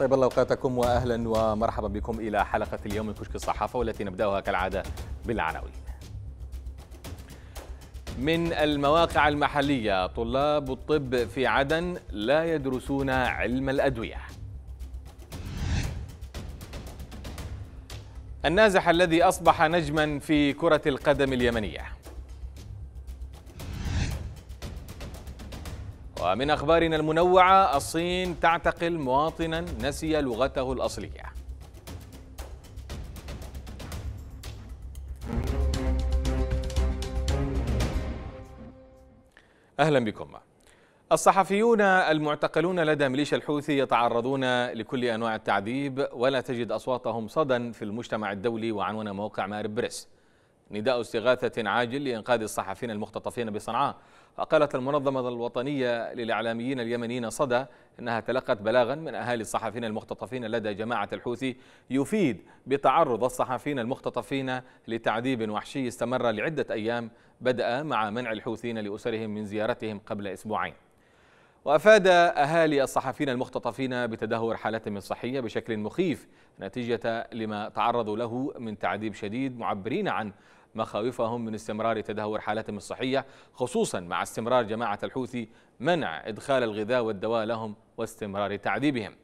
طيب الله اوقاتكم واهلا ومرحبا بكم الى حلقه اليوم من كشك الصحافه والتي نبداها كالعاده بالعناوين. من المواقع المحليه طلاب الطب في عدن لا يدرسون علم الادويه. النازح الذي اصبح نجما في كره القدم اليمنيه. ومن أخبارنا المنوعة الصين تعتقل مواطنا نسي لغته الأصلية أهلا بكم الصحفيون المعتقلون لدى ميليشيا الحوثي يتعرضون لكل أنواع التعذيب ولا تجد أصواتهم صدى في المجتمع الدولي وعنوان موقع مارب بريس نداء استغاثة عاجل لإنقاذ الصحفيين المختطفين بصنعاء وقالت المنظمة الوطنية للإعلاميين اليمنيين صدى أنها تلقت بلاغا من أهالي الصحفيين المختطفين لدى جماعة الحوثي يفيد بتعرض الصحفيين المختطفين لتعذيب وحشي استمر لعدة أيام بدأ مع منع الحوثيين لأسرهم من زيارتهم قبل أسبوعين وأفاد أهالي الصحفيين المختطفين بتدهور حالتهم الصحية بشكل مخيف نتيجة لما تعرضوا له من تعذيب شديد معبرين عن مخاوفهم من استمرار تدهور حالتهم الصحية خصوصا مع استمرار جماعة الحوثي منع إدخال الغذاء والدواء لهم واستمرار تعذيبهم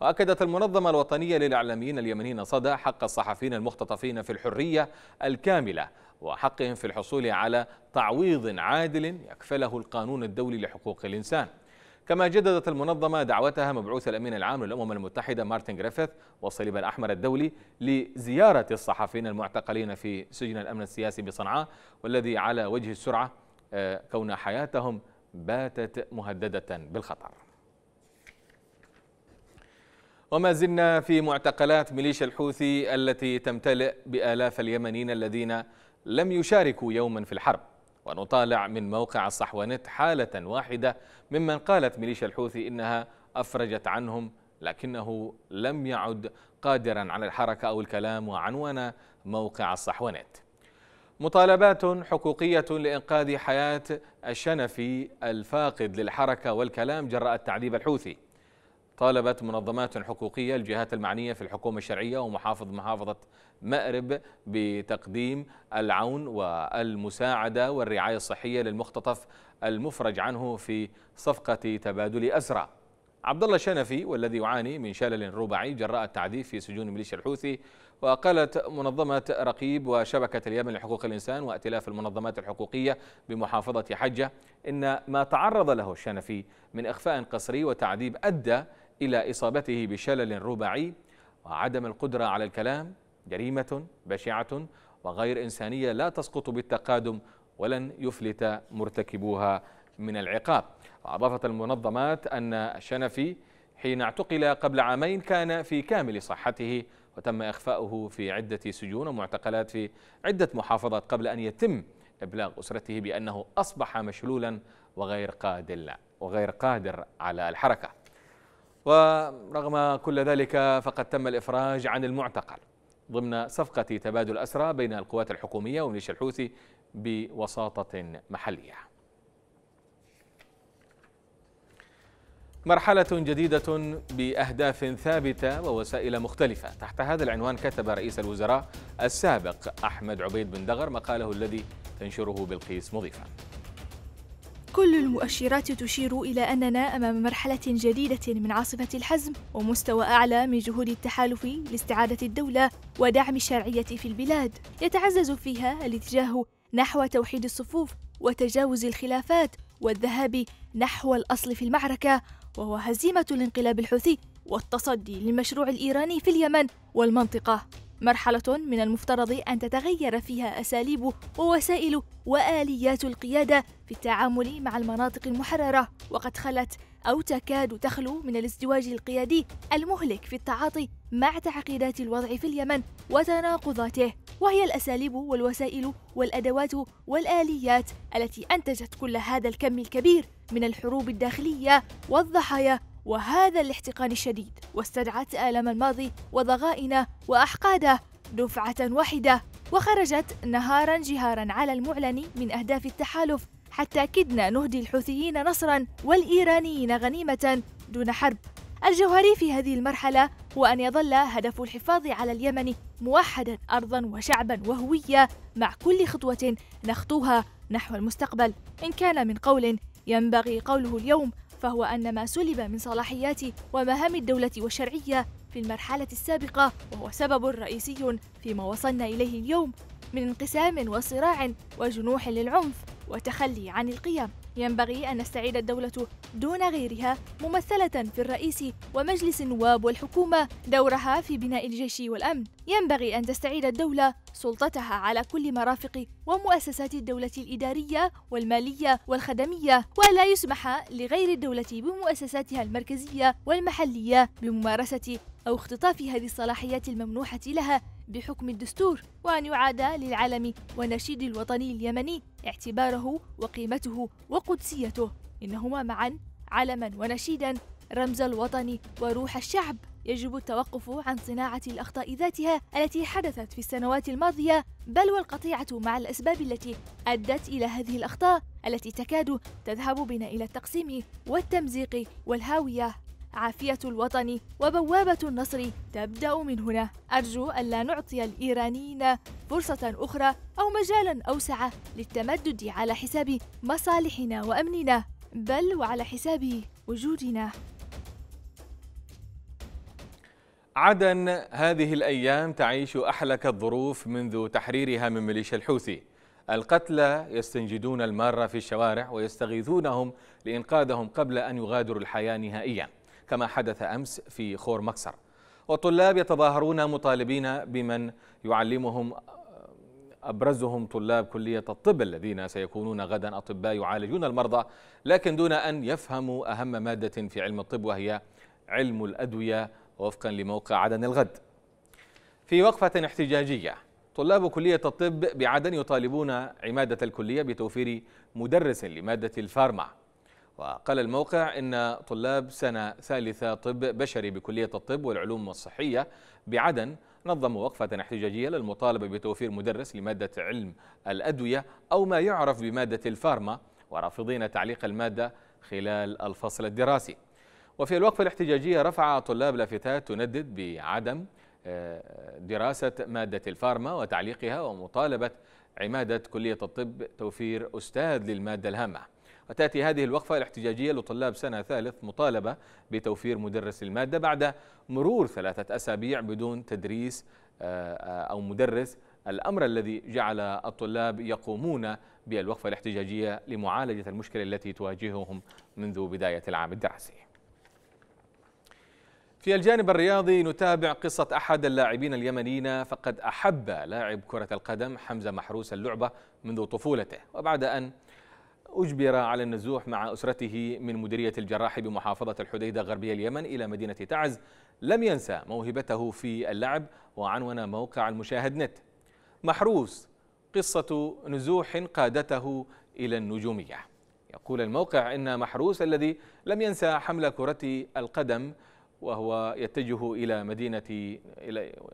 وأكدت المنظمة الوطنية للإعلاميين اليمنيين صدى حق الصحفيين المختطفين في الحرية الكاملة وحقهم في الحصول على تعويض عادل يكفله القانون الدولي لحقوق الإنسان كما جددت المنظمة دعوتها مبعوث الأمين العام للأمم المتحدة مارتن جريفيث والصليب الأحمر الدولي لزيارة الصحفيين المعتقلين في سجن الأمن السياسي بصنعاء والذي على وجه السرعة آه، كون حياتهم باتت مهددة بالخطر وما زلنا في معتقلات ميليشيا الحوثي التي تمتلئ بآلاف اليمنيين الذين لم يشاركوا يوما في الحرب ونطالع من موقع صحوانت حالة واحدة ممن قالت ميليشيا الحوثي إنها أفرجت عنهم لكنه لم يعد قادرا على الحركة أو الكلام وعنوان موقع الصحوانت مطالبات حقوقية لإنقاذ حياة الشنفي الفاقد للحركة والكلام جراء التعذيب الحوثي طالبت منظمات حقوقية الجهات المعنية في الحكومة الشرعية ومحافظ محافظة مأرب بتقديم العون والمساعدة والرعاية الصحية للمختطف المفرج عنه في صفقة تبادل أسرى عبد الله شنفي والذي يعاني من شلل رباعي جراء التعذيب في سجون ميليشيا الحوثي وقالت منظمة رقيب وشبكة اليمن لحقوق الإنسان وائتلاف المنظمات الحقوقية بمحافظة حجة إن ما تعرض له الشنفي من إخفاء قسري وتعذيب أدى إلى إصابته بشلل رباعي وعدم القدرة على الكلام جريمة بشعة وغير إنسانية لا تسقط بالتقادم ولن يفلت مرتكبوها من العقاب وأضافت المنظمات أن الشنفي حين اعتقل قبل عامين كان في كامل صحته وتم إخفاؤه في عدة سجون ومعتقلات في عدة محافظات قبل أن يتم إبلاغ أسرته بأنه أصبح مشلولا وغير قادر وغير قادر على الحركة ورغم كل ذلك فقد تم الإفراج عن المعتقل ضمن صفقة تبادل أسرى بين القوات الحكومية وميليشيا الحوثي بوساطة محلية مرحلة جديدة بأهداف ثابتة ووسائل مختلفة تحت هذا العنوان كتب رئيس الوزراء السابق أحمد عبيد بن دغر مقاله الذي تنشره بالقيس مضيفاً كل المؤشرات تشير إلى أننا أمام مرحلة جديدة من عاصفة الحزم ومستوى أعلى من جهود التحالف لاستعادة الدولة ودعم الشرعية في البلاد يتعزز فيها الاتجاه نحو توحيد الصفوف وتجاوز الخلافات والذهاب نحو الأصل في المعركة وهو هزيمة الانقلاب الحوثي والتصدي للمشروع الإيراني في اليمن والمنطقة مرحلة من المفترض أن تتغير فيها أساليب ووسائل وآليات القيادة في التعامل مع المناطق المحررة وقد خلت أو تكاد تخلو من الازدواج القيادي المهلك في التعاطي مع تعقيدات الوضع في اليمن وتناقضاته وهي الأساليب والوسائل والأدوات والآليات التي أنتجت كل هذا الكم الكبير من الحروب الداخلية والضحايا وهذا الاحتقان الشديد واستدعت آلام الماضي وضغائنه وأحقاده دفعة واحدة وخرجت نهارا جهارا على المعلن من أهداف التحالف حتى كدنا نهدي الحوثيين نصرا والإيرانيين غنيمة دون حرب الجوهري في هذه المرحلة هو أن يظل هدف الحفاظ على اليمن موحدا أرضا وشعبا وهوية مع كل خطوة نخطوها نحو المستقبل إن كان من قول ينبغي قوله اليوم فهو أن ما سلب من صلاحيات ومهام الدولة والشرعية في المرحلة السابقة وهو سبب رئيسي فيما وصلنا إليه اليوم من انقسام وصراع وجنوح للعنف وتخلي عن القيم ينبغي أن نستعيد الدولة دون غيرها ممثلة في الرئيس ومجلس النواب والحكومة دورها في بناء الجيش والأمن ينبغي أن تستعيد الدولة سلطتها على كل مرافق ومؤسسات الدولة الإدارية والمالية والخدمية ولا يسمح لغير الدولة بمؤسساتها المركزية والمحلية بممارسة أو اختطاف هذه الصلاحيات الممنوحة لها بحكم الدستور وأن يعاد للعلم والنشيد الوطني اليمني اعتباره وقيمته وقدسيته إنهما معا علما ونشيدا رمز الوطن وروح الشعب يجب التوقف عن صناعة الأخطاء ذاتها التي حدثت في السنوات الماضية بل والقطيعة مع الأسباب التي أدت إلى هذه الأخطاء التي تكاد تذهب بنا إلى التقسيم والتمزيق والهاوية عافية الوطن وبوابة النصر تبدأ من هنا أرجو ألا نعطي الإيرانيين فرصة أخرى أو مجالا أوسع للتمدد على حساب مصالحنا وأمننا بل وعلى حساب وجودنا عدن هذه الأيام تعيش أحلك الظروف منذ تحريرها من ميليشيا الحوثي القتلى يستنجدون المارة في الشوارع ويستغيثونهم لإنقاذهم قبل أن يغادروا الحياة نهائياً كما حدث أمس في خور مكسر والطلاب يتظاهرون مطالبين بمن يعلمهم أبرزهم طلاب كلية الطب الذين سيكونون غدا أطباء يعالجون المرضى لكن دون أن يفهموا أهم مادة في علم الطب وهي علم الأدوية وفقا لموقع عدن الغد في وقفة احتجاجية طلاب كلية الطب بعدن يطالبون عمادة الكلية بتوفير مدرس لمادة الفارما وقال الموقع إن طلاب سنة ثالثة طب بشري بكلية الطب والعلوم الصحية بعدن نظموا وقفة احتجاجية للمطالبة بتوفير مدرس لمادة علم الأدوية أو ما يعرف بمادة الفارما ورافضين تعليق المادة خلال الفصل الدراسي وفي الوقفة الاحتجاجية رفع طلاب لافتات تندد بعدم آه، دراسة مادة الفارما وتعليقها ومطالبة عمادة كلية الطب توفير أستاذ للمادة الهامة وتأتي هذه الوقفة الاحتجاجية لطلاب سنة ثالث مطالبة بتوفير مدرس المادة بعد مرور ثلاثة أسابيع بدون تدريس آه، آه، أو مدرس الأمر الذي جعل الطلاب يقومون بالوقفة الاحتجاجية لمعالجة المشكلة التي تواجههم منذ بداية العام الدراسي في الجانب الرياضي نتابع قصة أحد اللاعبين اليمنيين فقد أحب لاعب كرة القدم حمزة محروس اللعبة منذ طفولته وبعد أن أجبر على النزوح مع أسرته من مديرية الجراح بمحافظة الحديدة غربية اليمن إلى مدينة تعز لم ينسى موهبته في اللعب وعنون موقع المشاهد نت محروس قصة نزوح قادته إلى النجومية يقول الموقع إن محروس الذي لم ينسى حمل كرة القدم وهو يتجه إلى مدينة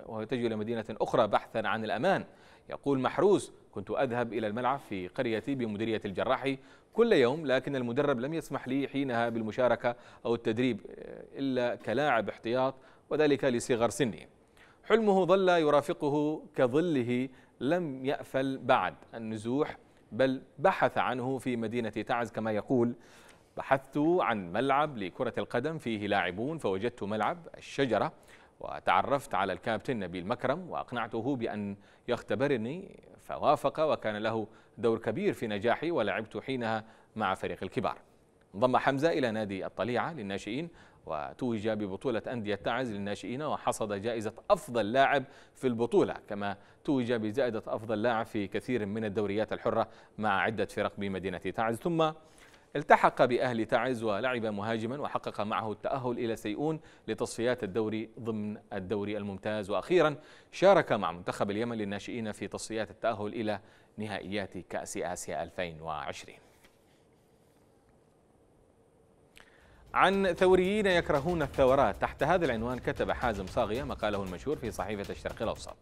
وهو يتجه إلى مدينة أخرى بحثا عن الأمان يقول محروس كنت أذهب إلى الملعب في قريتي بمديرية الجراحي كل يوم لكن المدرب لم يسمح لي حينها بالمشاركة أو التدريب آه، إلا كلاعب احتياط وذلك لصغر سني حلمه ظل يرافقه كظله لم يأفل بعد النزوح بل بحث عنه في مدينة تعز كما يقول بحثت عن ملعب لكرة القدم فيه لاعبون فوجدت ملعب الشجرة وتعرفت على الكابتن نبيل مكرم وأقنعته بأن يختبرني فوافق وكان له دور كبير في نجاحي ولعبت حينها مع فريق الكبار انضم حمزة إلى نادي الطليعة للناشئين وتوج ببطولة أندية تعز للناشئين وحصد جائزة أفضل لاعب في البطولة كما توج بزائدة أفضل لاعب في كثير من الدوريات الحرة مع عدة فرق بمدينة تعز ثم التحق بأهل تعز ولعب مهاجما وحقق معه التأهل إلى سيئون لتصفيات الدوري ضمن الدوري الممتاز وأخيرا شارك مع منتخب اليمن للناشئين في تصفيات التأهل إلى نهائيات كأس آسيا 2020 عن ثوريين يكرهون الثورات تحت هذا العنوان كتب حازم صاغية مقاله المشهور في صحيفة الشرق الأوسط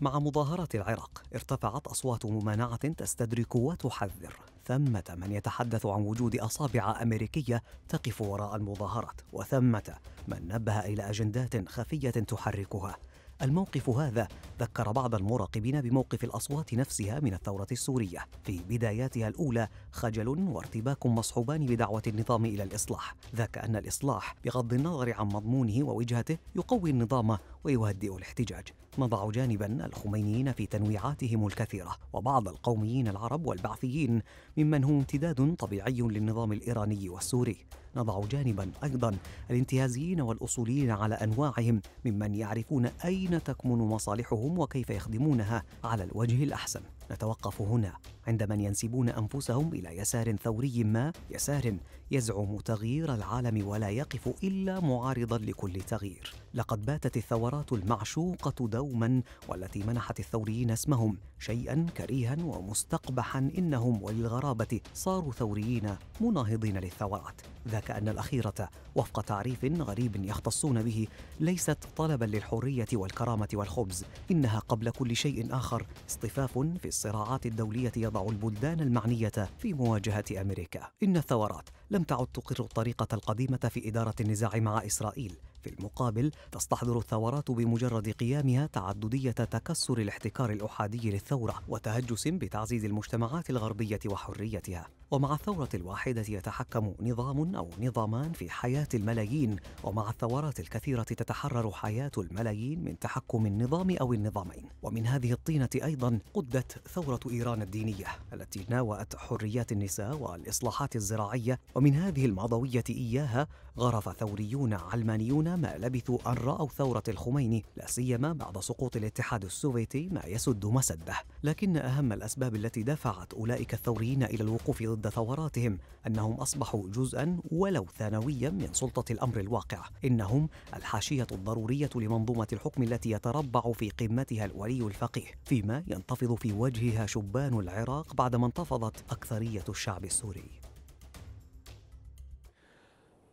مع مظاهرة العراق ارتفعت أصوات ممانعة تستدرك وتحذر ثمة من يتحدث عن وجود أصابع أمريكية تقف وراء المظاهرات وثمة من نبه إلى أجندات خفية تحركها الموقف هذا ذكر بعض المراقبين بموقف الاصوات نفسها من الثوره السوريه في بداياتها الاولى خجل وارتباك مصحوبان بدعوه النظام الى الاصلاح ذاك ان الاصلاح بغض النظر عن مضمونه ووجهته يقوي النظام ويهدئ الاحتجاج نضع جانبا الخمينيين في تنويعاتهم الكثيرة وبعض القوميين العرب والبعثيين ممن هم امتداد طبيعي للنظام الإيراني والسوري نضع جانبا أيضا الانتهازيين والأصوليين على أنواعهم ممن يعرفون أين تكمن مصالحهم وكيف يخدمونها على الوجه الأحسن نتوقف هنا عند من ينسبون أنفسهم إلى يسار ثوري ما يسار يزعم تغيير العالم ولا يقف الا معارضا لكل تغيير لقد باتت الثورات المعشوقه دوما والتي منحت الثوريين اسمهم شيئا كريها ومستقبحا انهم وللغرابه صاروا ثوريين مناهضين للثورات ذاك ان الاخيره وفق تعريف غريب يختصون به ليست طلبا للحريه والكرامه والخبز انها قبل كل شيء اخر اصطفاف في الصراعات الدوليه يضع البلدان المعنيه في مواجهه امريكا ان الثورات لم تعد تقر الطريقة القديمة في إدارة النزاع مع إسرائيل في المقابل تستحضر الثورات بمجرد قيامها تعددية تكسر الاحتكار الأحادي للثورة وتهجس بتعزيز المجتمعات الغربية وحريتها ومع الثورة الواحدة يتحكم نظام أو نظامان في حياة الملايين ومع الثورات الكثيرة تتحرر حياة الملايين من تحكم النظام أو النظامين ومن هذه الطينة أيضا قدت ثورة إيران الدينية التي ناوأت حريات النساء والإصلاحات الزراعية ومن هذه المعضوية إياها غرف ثوريون علمانيون ما لبثوا أن رأوا ثورة الخميني لا سيما بعد سقوط الاتحاد السوفيتي ما يسد مسده لكن أهم الأسباب التي دفعت أولئك الثوريين إلى الوقوف ضد ثوراتهم أنهم أصبحوا جزءا ولو ثانويا من سلطة الأمر الواقع إنهم الحاشية الضرورية لمنظومة الحكم التي يتربع في قمتها الولي الفقيه فيما ينتفض في وجهها شبان العراق بعدما انتفضت أكثرية الشعب السوري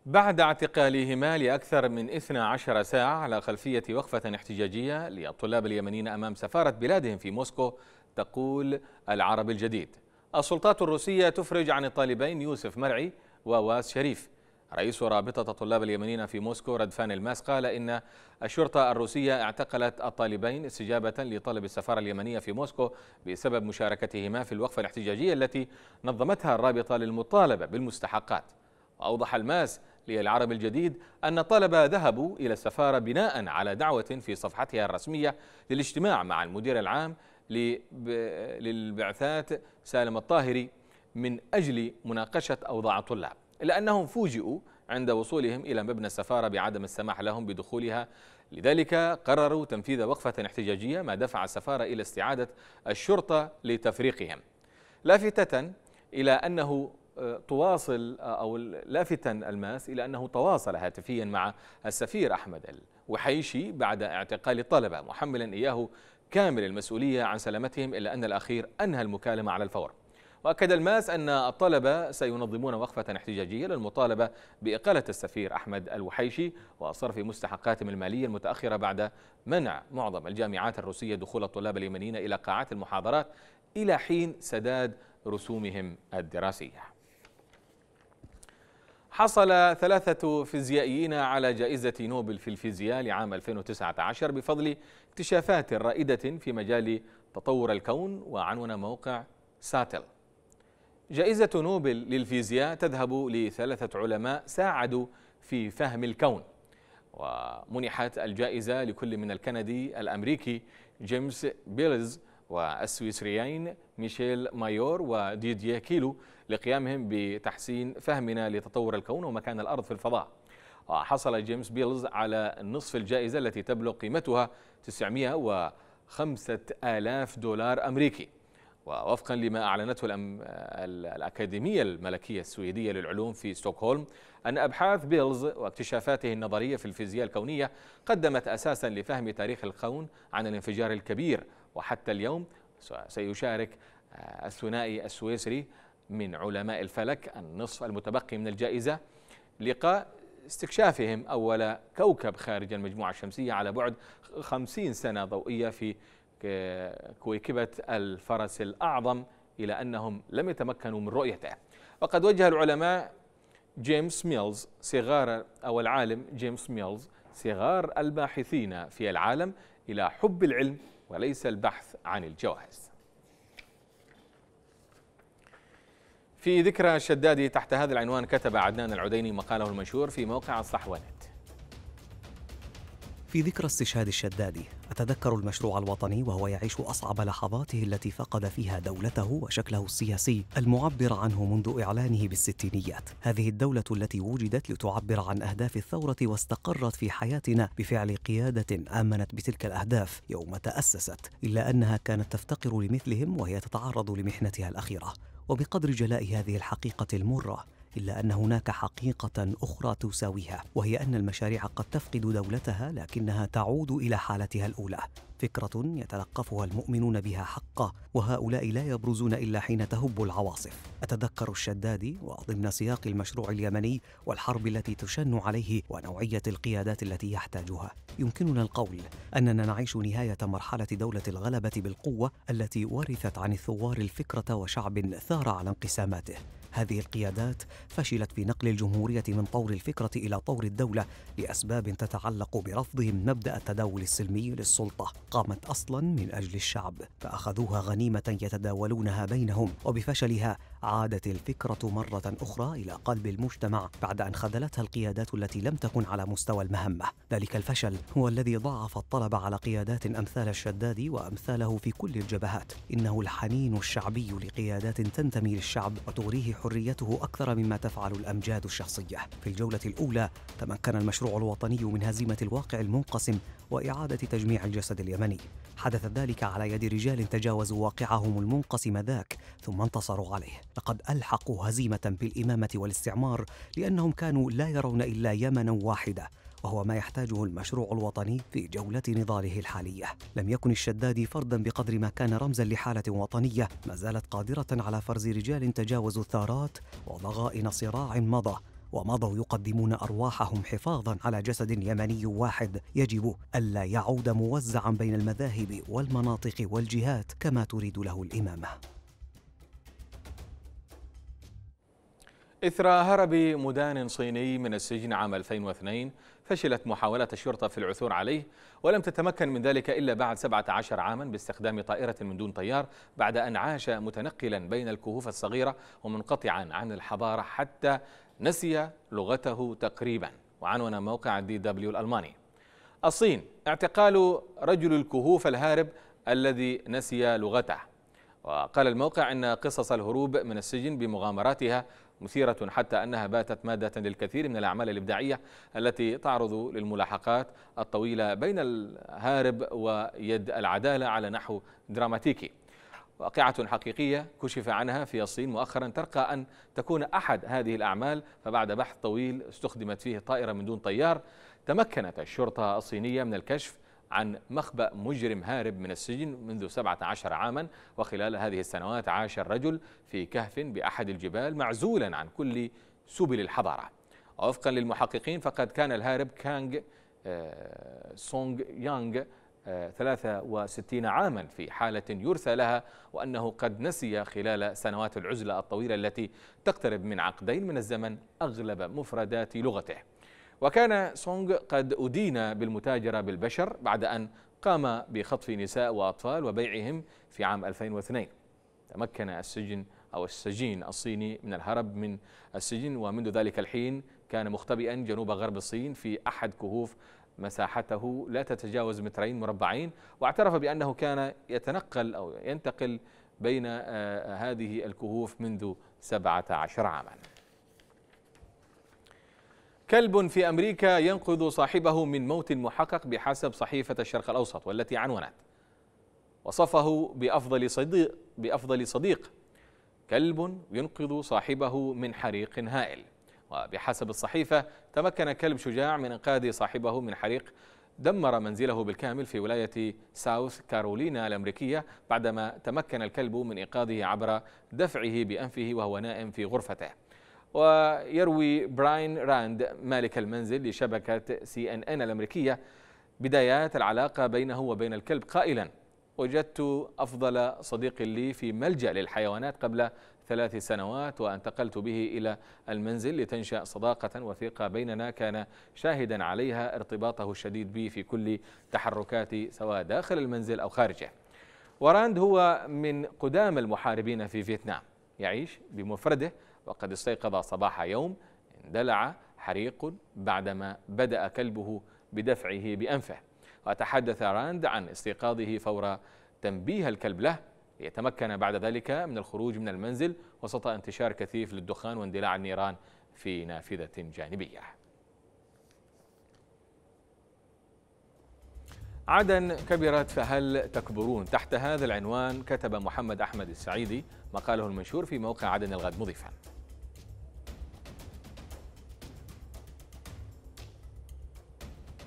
بعد اعتقالهما لأكثر من 12 ساعة على خلفية وقفة احتجاجية للطلاب اليمنيين أمام سفارة بلادهم في موسكو تقول العرب الجديد السلطات الروسية تفرج عن الطالبين يوسف مرعي وواس شريف رئيس رابطة الطلاب اليمنيين في موسكو ردفان الماس قال إن الشرطة الروسية اعتقلت الطالبين استجابة لطلب السفارة اليمنية في موسكو بسبب مشاركتهما في الوقفة الاحتجاجية التي نظمتها الرابطة للمطالبة بالمستحقات وأوضح الماس للعرب الجديد أن الطلبة ذهبوا إلى السفارة بناء على دعوة في صفحتها الرسمية للاجتماع مع المدير العام للبعثات سالم الطاهري من أجل مناقشة أوضاع الطلاب لأنهم فوجئوا عند وصولهم إلى مبنى السفارة بعدم السماح لهم بدخولها لذلك قرروا تنفيذ وقفة احتجاجية ما دفع السفارة إلى استعادة الشرطة لتفريقهم لافتة إلى أنه تواصل آه، أو لافتا الماس إلى أنه تواصل هاتفيا مع السفير أحمد الوحيشي بعد اعتقال الطلبة محملا إياه كامل المسؤولية عن سلامتهم إلا أن الأخير أنهى المكالمة على الفور وأكد الماس أن الطلبة سينظمون وقفة احتجاجية للمطالبة بإقالة السفير أحمد الوحيشي وصرف مستحقاتهم المالية المتأخرة بعد منع معظم الجامعات الروسية دخول الطلاب اليمنيين إلى قاعات المحاضرات إلى حين سداد رسومهم الدراسية حصل ثلاثة فيزيائيين على جائزة نوبل في الفيزياء لعام 2019 بفضل اكتشافات رائدة في مجال تطور الكون وعنون موقع ساتل جائزة نوبل للفيزياء تذهب لثلاثة علماء ساعدوا في فهم الكون ومنحت الجائزة لكل من الكندي الأمريكي جيمس بيلز والسويسريين ميشيل مايور وديديا كيلو لقيامهم بتحسين فهمنا لتطور الكون ومكان الأرض في الفضاء وحصل جيمس بيلز على نصف الجائزة التي تبلغ قيمتها 905 آلاف دولار أمريكي ووفقا لما أعلنته الأكاديمية الملكية السويدية للعلوم في ستوكهولم أن أبحاث بيلز واكتشافاته النظرية في الفيزياء الكونية قدمت أساسا لفهم تاريخ الكون عن الانفجار الكبير وحتى اليوم سيشارك آه، الثنائي السويسري من علماء الفلك النصف المتبقي من الجائزة لقاء استكشافهم أول كوكب خارج المجموعة الشمسية على بعد خمسين سنة ضوئية في كويكبة الفرس الأعظم إلى أنهم لم يتمكنوا من رؤيته وقد وجه العلماء جيمس ميلز صغار أو العالم جيمس ميلز صغار الباحثين في العالم إلى حب العلم وليس البحث عن الجواهز في ذكرى الشدادي تحت هذا العنوان كتب عدنان العديني مقاله المشهور في موقع الصحوانت في ذكرى استشهاد الشدادي أتذكر المشروع الوطني وهو يعيش أصعب لحظاته التي فقد فيها دولته وشكله السياسي المعبر عنه منذ إعلانه بالستينيات هذه الدولة التي وجدت لتعبر عن أهداف الثورة واستقرت في حياتنا بفعل قيادة آمنت بتلك الأهداف يوم تأسست إلا أنها كانت تفتقر لمثلهم وهي تتعرض لمحنتها الأخيرة وبقدر جلاء هذه الحقيقه المره إلا أن هناك حقيقة أخرى تساويها وهي أن المشاريع قد تفقد دولتها لكنها تعود إلى حالتها الأولى فكرة يتلقفها المؤمنون بها حقا وهؤلاء لا يبرزون إلا حين تهب العواصف أتذكر الشدادي وضمن سياق المشروع اليمني والحرب التي تشن عليه ونوعية القيادات التي يحتاجها يمكننا القول أننا نعيش نهاية مرحلة دولة الغلبة بالقوة التي ورثت عن الثوار الفكرة وشعب ثار على انقساماته هذه القيادات فشلت في نقل الجمهورية من طور الفكرة إلى طور الدولة لأسباب تتعلق برفضهم مبدأ التداول السلمي للسلطة قامت أصلا من أجل الشعب فأخذوها غنيمة يتداولونها بينهم وبفشلها عادت الفكرة مرة أخرى إلى قلب المجتمع بعد أن خذلتها القيادات التي لم تكن على مستوى المهمة ذلك الفشل هو الذي ضعف الطلب على قيادات أمثال الشدادي وأمثاله في كل الجبهات إنه الحنين الشعبي لقيادات تنتمي للشعب وتغريه حريته أكثر مما تفعل الأمجاد الشخصية في الجولة الأولى تمكن المشروع الوطني من هزيمة الواقع المنقسم وإعادة تجميع الجسد اليمني حدث ذلك على يد رجال تجاوزوا واقعهم المنقسم ذاك ثم انتصروا عليه لقد ألحقوا هزيمة بالإمامة والاستعمار لأنهم كانوا لا يرون إلا يمنا واحدة وهو ما يحتاجه المشروع الوطني في جولة نضاله الحالية لم يكن الشدادي فردا بقدر ما كان رمزا لحالة وطنية ما زالت قادرة على فرز رجال تجاوزوا الثارات وضغائن صراع مضى ومضوا يقدمون ارواحهم حفاظا على جسد يمني واحد يجب الا يعود موزعا بين المذاهب والمناطق والجهات كما تريد له الامامه إثر هرب مدان صيني من السجن عام 2002 فشلت محاولات الشرطة في العثور عليه ولم تتمكن من ذلك إلا بعد 17 عاما باستخدام طائرة من دون طيار بعد أن عاش متنقلا بين الكهوف الصغيرة ومنقطعا عن الحضارة حتى نسي لغته تقريبا وعنون موقع دي دبليو الألماني الصين اعتقال رجل الكهوف الهارب الذي نسي لغته وقال الموقع أن قصص الهروب من السجن بمغامراتها مثيرة حتى أنها باتت مادة للكثير من الأعمال الإبداعية التي تعرض للملاحقات الطويلة بين الهارب ويد العدالة على نحو دراماتيكي واقعة حقيقية كشف عنها في الصين مؤخرا ترقى أن تكون أحد هذه الأعمال فبعد بحث طويل استخدمت فيه طائرة من دون طيار تمكنت الشرطة الصينية من الكشف عن مخبأ مجرم هارب من السجن منذ 17 عاما وخلال هذه السنوات عاش الرجل في كهف بأحد الجبال معزولا عن كل سبل الحضارة وفقا للمحققين فقد كان الهارب كانغ آه، سونغ يانغ 63 آه، عاما في حالة يرثى لها وأنه قد نسي خلال سنوات العزلة الطويلة التي تقترب من عقدين من الزمن أغلب مفردات لغته وكان سونغ قد أدين بالمتاجرة بالبشر بعد أن قام بخطف نساء وأطفال وبيعهم في عام 2002 تمكن السجن أو السجين الصيني من الهرب من السجن ومنذ ذلك الحين كان مختبئا جنوب غرب الصين في أحد كهوف مساحته لا تتجاوز مترين مربعين واعترف بأنه كان يتنقل أو ينتقل بين آه، هذه الكهوف منذ 17 عاماً كلب في أمريكا ينقذ صاحبه من موت محقق بحسب صحيفة الشرق الأوسط والتي عنونت وصفه بأفضل صديق, بأفضل صديق كلب ينقذ صاحبه من حريق هائل وبحسب الصحيفة تمكن كلب شجاع من إنقاذ صاحبه من حريق دمر منزله بالكامل في ولاية ساوث كارولينا الأمريكية بعدما تمكن الكلب من إنقاذه عبر دفعه بأنفه وهو نائم في غرفته ويروي براين راند مالك المنزل لشبكة سي ان ان الأمريكية بدايات العلاقة بينه وبين الكلب قائلا وجدت أفضل صديق لي في ملجأ للحيوانات قبل ثلاث سنوات وانتقلت به إلى المنزل لتنشأ صداقة وثيقة بيننا كان شاهدا عليها ارتباطه الشديد بي في كل تحركاتي سواء داخل المنزل أو خارجه وراند هو من قدام المحاربين في فيتنام يعيش بمفرده وقد استيقظ صباح يوم اندلع حريق بعدما بدأ كلبه بدفعه بأنفه وتحدث راند عن استيقاظه فور تنبيه الكلب له ليتمكن بعد ذلك من الخروج من المنزل وسط انتشار كثيف للدخان واندلاع النيران في نافذة جانبية عدن كبرت فهل تكبرون تحت هذا العنوان كتب محمد أحمد السعيدي مقاله المنشور في موقع عدن الغد مضيفاً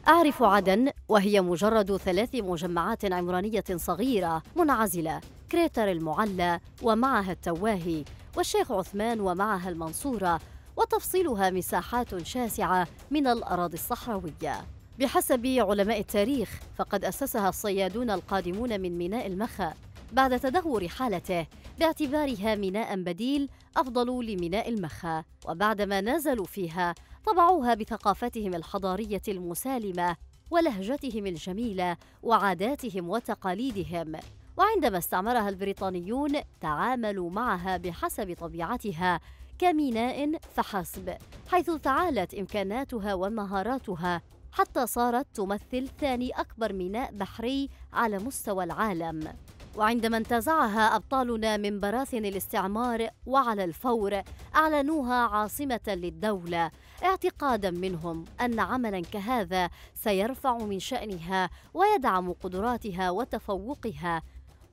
أعرف عدن وهي مجرد ثلاث مجمعات عمرانية صغيرة منعزلة كريتر المعلى ومعها التواهي والشيخ عثمان ومعها المنصورة وتفصيلها مساحات شاسعة من الأراضي الصحراوية بحسب علماء التاريخ فقد أسسها الصيادون القادمون من ميناء المخا بعد تدهور حالته باعتبارها ميناء بديل أفضل لميناء المخا وبعدما نازلوا فيها طبعوها بثقافتهم الحضارية المسالمة ولهجتهم الجميلة وعاداتهم وتقاليدهم وعندما استعمرها البريطانيون تعاملوا معها بحسب طبيعتها كميناء فحسب حيث تعالت إمكاناتها ومهاراتها حتى صارت تمثل ثاني أكبر ميناء بحري على مستوى العالم وعندما انتزعها أبطالنا من براثن الاستعمار وعلى الفور أعلنوها عاصمة للدولة اعتقادا منهم أن عملا كهذا سيرفع من شأنها ويدعم قدراتها وتفوقها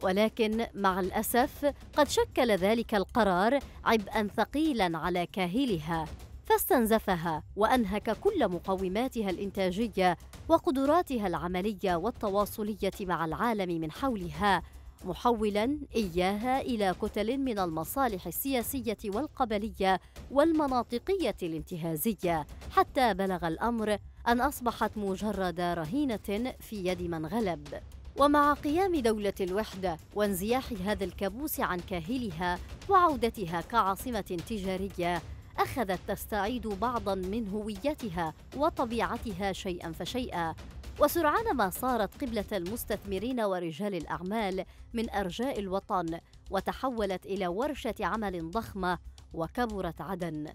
ولكن مع الأسف قد شكل ذلك القرار عبئا ثقيلا على كاهلها فاستنزفها وانهك كل مقوماتها الانتاجيه وقدراتها العمليه والتواصليه مع العالم من حولها محولا إياها إلى كتل من المصالح السياسية والقبلية والمناطقية الانتهازية حتى بلغ الأمر أن أصبحت مجرد رهينة في يد من غلب ومع قيام دولة الوحدة وانزياح هذا الكابوس عن كاهلها وعودتها كعاصمة تجارية أخذت تستعيد بعضا من هويتها وطبيعتها شيئا فشيئا وسرعان ما صارت قبلة المستثمرين ورجال الأعمال من أرجاء الوطن وتحولت إلى ورشة عمل ضخمة وكبرت عدن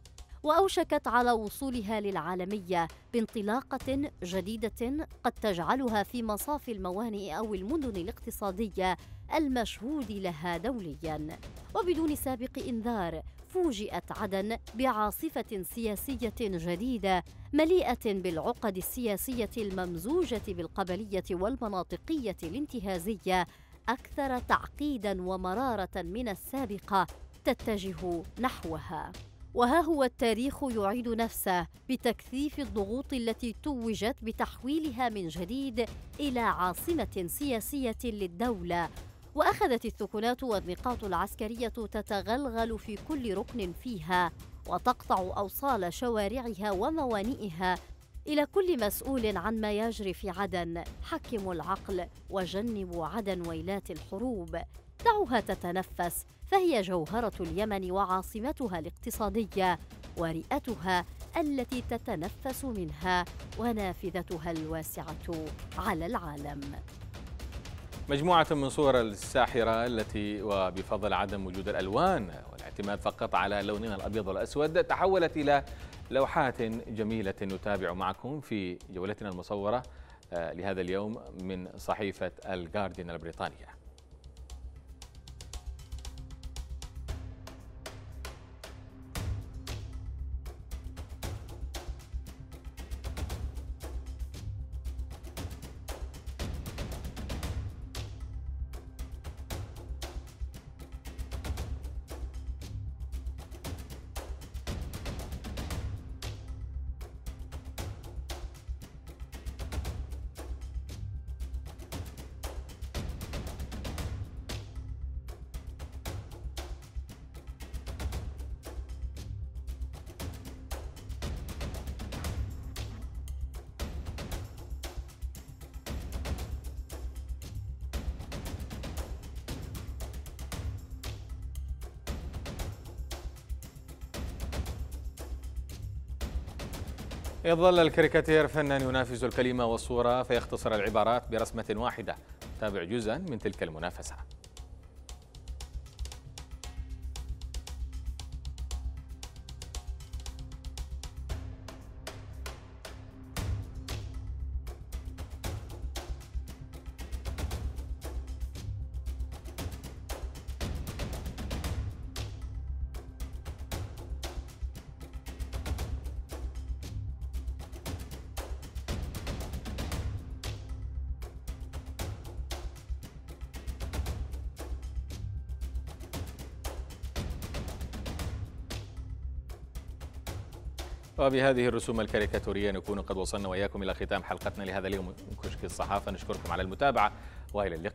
وأوشكت على وصولها للعالمية بانطلاقة جديدة قد تجعلها في مصاف الموانئ أو المدن الاقتصادية المشهود لها دوليا وبدون سابق إنذار فوجئت عدن بعاصفة سياسية جديدة مليئة بالعقد السياسية الممزوجة بالقبلية والمناطقية الانتهازية أكثر تعقيدا ومرارة من السابقة تتجه نحوها وها هو التاريخ يعيد نفسه بتكثيف الضغوط التي توجت بتحويلها من جديد الى عاصمه سياسيه للدوله وأخذت الثكنات والنقاط العسكرية تتغلغل في كل ركن فيها وتقطع أوصال شوارعها وموانئها إلى كل مسؤول عن ما يجري في عدن حكموا العقل وجنبوا عدن ويلات الحروب دعوها تتنفس فهي جوهرة اليمن وعاصمتها الاقتصادية ورئتها التي تتنفس منها ونافذتها الواسعة على العالم مجموعة من صور الساحرة التي وبفضل عدم وجود الألوان والاعتماد فقط على لوننا الأبيض والأسود تحولت إلى لوحات جميلة نتابع معكم في جولتنا المصورة آه، لهذا اليوم من صحيفة الجاردين البريطانية يظل الكاريكاتير فنا ينافس الكلمة والصورة فيختصر العبارات برسمة واحدة تابع جزءا من تلك المنافسة وبهذه الرسوم الكاريكاتورية نكون قد وصلنا وإياكم إلى ختام حلقتنا لهذا اليوم من كشك الصحافة نشكركم على المتابعة وإلى اللقاء